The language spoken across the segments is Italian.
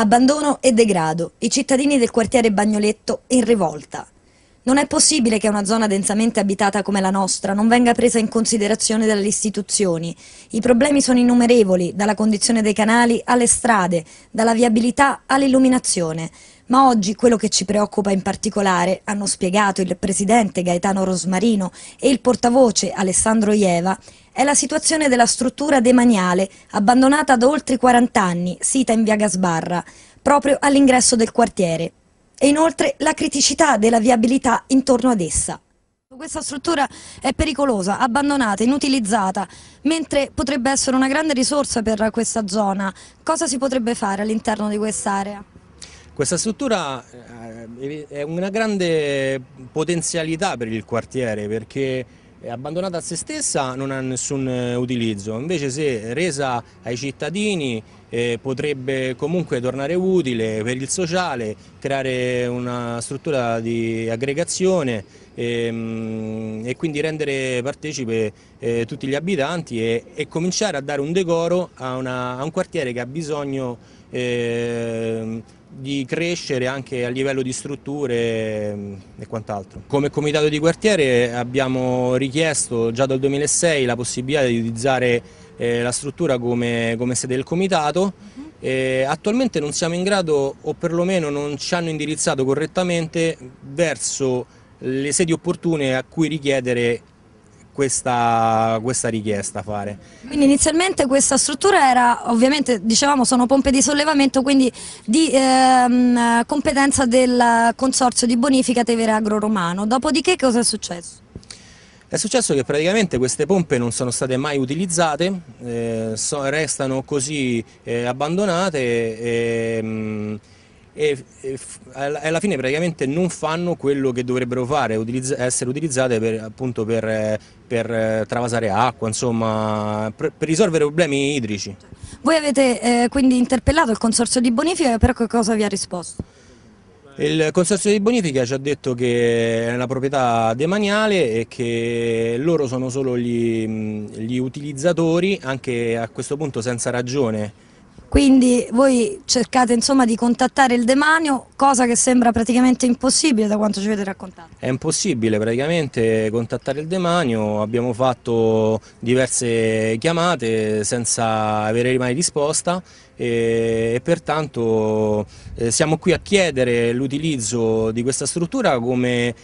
Abbandono e degrado, i cittadini del quartiere Bagnoletto in rivolta. Non è possibile che una zona densamente abitata come la nostra non venga presa in considerazione dalle istituzioni. I problemi sono innumerevoli, dalla condizione dei canali alle strade, dalla viabilità all'illuminazione. Ma oggi quello che ci preoccupa in particolare, hanno spiegato il presidente Gaetano Rosmarino e il portavoce Alessandro Ieva, è la situazione della struttura demaniale, abbandonata da oltre 40 anni, sita in via Gasbarra, proprio all'ingresso del quartiere, e inoltre la criticità della viabilità intorno ad essa. Questa struttura è pericolosa, abbandonata, inutilizzata, mentre potrebbe essere una grande risorsa per questa zona. Cosa si potrebbe fare all'interno di quest'area? Questa struttura eh, è una grande potenzialità per il quartiere perché abbandonata a se stessa non ha nessun eh, utilizzo, invece se resa ai cittadini eh, potrebbe comunque tornare utile per il sociale, creare una struttura di aggregazione e, ehm, e quindi rendere partecipe eh, tutti gli abitanti e, e, cominciare a dare un decoro a, una, a un quartiere che ha bisogno eh, di crescere anche a livello di strutture ehm, e quant'altro. Come comitato di quartiere abbiamo richiesto già dal 2006 la possibilità di utilizzare eh, la struttura come, come, sede del comitato. Mhm. Eh, attualmente non siamo in grado o perlomeno non ci hanno indirizzato correttamente verso le sedi opportune a cui richiedere questa, questa, richiesta fare. Quindi inizialmente questa struttura era ovviamente, dicevamo, sono pompe di sollevamento, quindi di ehm, competenza del consorzio di bonifica Tevere Agro Romano. Dopodiché cosa è successo? È successo che praticamente queste pompe non sono state mai utilizzate, eh, so, restano così eh, abbandonate. E, ehm, mh, e, e, alla fine praticamente non fanno quello che dovrebbero fare, utilizz essere utilizzate per, appunto per, per, eh, travasare acqua, insomma, per, per risolvere problemi idrici. Voi avete eh, quindi interpellato il Consorzio di Bonifica, però che cosa vi ha risposto? Il Consorzio di Bonifica ci ha detto che è una proprietà demaniale e che loro sono solo gli, gli utilizzatori, anche a questo punto senza ragione quindi voi cercate insomma di contattare il demanio, cosa che sembra praticamente impossibile da quanto ci avete raccontato. È impossibile praticamente contattare il demanio, abbiamo fatto diverse chiamate senza avere mai risposta e, e pertanto eh, siamo qui a chiedere l'utilizzo di questa struttura come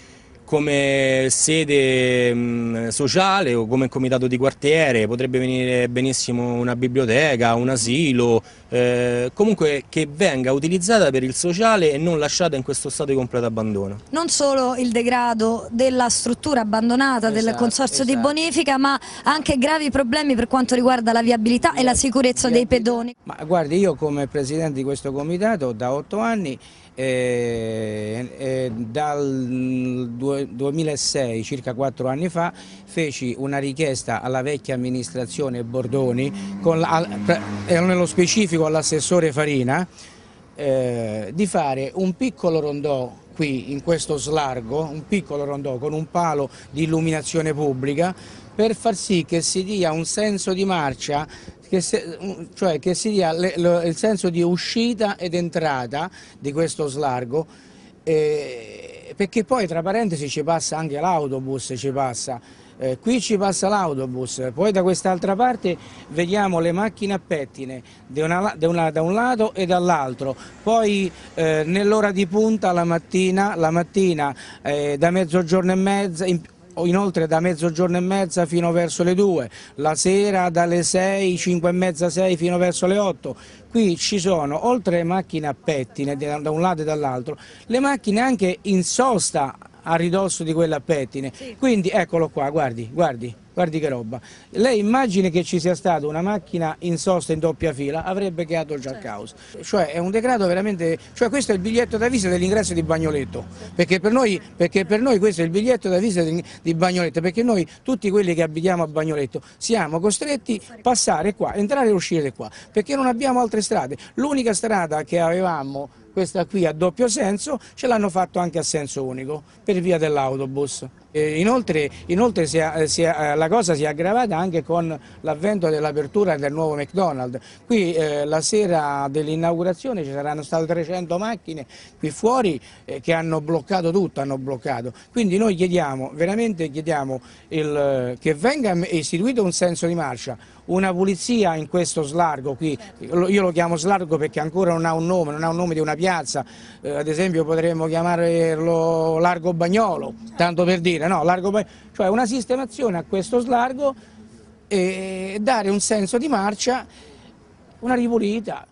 come sede mm, sociale o come comitato di quartiere, potrebbe venire benissimo una biblioteca, un asilo, eh, comunque che venga utilizzata per il sociale e non lasciata in questo stato di completo abbandono. Non solo il degrado della struttura abbandonata esatto, del consorzio esatto. di bonifica, ma anche gravi problemi per quanto riguarda la viabilità e la esatto, sicurezza dei pedoni. Ma guardi, io come presidente di questo comitato da otto anni, eh, eh, dal 2000 2006, circa quattro anni fa, feci una richiesta alla vecchia amministrazione Bordoni, con, al, nello specifico all'assessore Farina, eh, di fare un piccolo rondò qui in questo slargo, un piccolo rondò con un palo di illuminazione pubblica per far sì che si dia un senso di marcia, che se, cioè che si dia le, lo, il senso di uscita ed entrata di questo slargo eh, perché poi tra parentesi ci passa anche l'autobus, ci passa. Eh, qui ci passa l'autobus, poi da quest'altra parte vediamo le macchine a pettine una, una, da un lato e dall'altro, poi eh, nell'ora di punta la mattina, la mattina eh, da mezzogiorno e mezzo, in, inoltre da mezzogiorno e mezza fino verso le 2, la sera dalle 6, 5 e mezza, 6 fino verso le 8. Qui ci sono, oltre macchine a pettine da un lato e dall'altro, le macchine anche in sosta a ridosso di quella a pettine. Sì. Quindi eccolo qua, guardi, guardi guardi che roba. Lei immagini che ci sia stata una macchina in sosta in doppia fila, avrebbe creato il jack certo. house. Cioè è un degrado veramente, cioè questo è il biglietto da visita dell'ingresso di Bagnoletto, perché per, noi, perché per, noi, questo è il biglietto da visita di Bagnoletto, perché noi tutti quelli che abitiamo a Bagnoletto siamo costretti a passare qua, entrare e uscire qua, perché non abbiamo altre strade. L'unica strada che avevamo questa qui a doppio senso, ce l'hanno fatto anche a senso unico per via dell'autobus. Eh, inoltre, inoltre si è, eh, si è, eh, la cosa si è aggravata anche con l'avvento dell'apertura del nuovo McDonald's. Qui eh, la sera dell'inaugurazione ci saranno state 300 macchine qui fuori eh, che hanno bloccato tutto, hanno bloccato. Quindi noi chiediamo, veramente chiediamo il, che venga istituito un senso di marcia, una pulizia in questo slargo qui, io lo chiamo slargo perché ancora non ha un nome, non ha un nome di una piazza, eh, ad esempio potremmo chiamarlo largo bagnolo, tanto per dire dire, no, largo, cioè una sistemazione a questo slargo e dare un senso di marcia, una ripulita.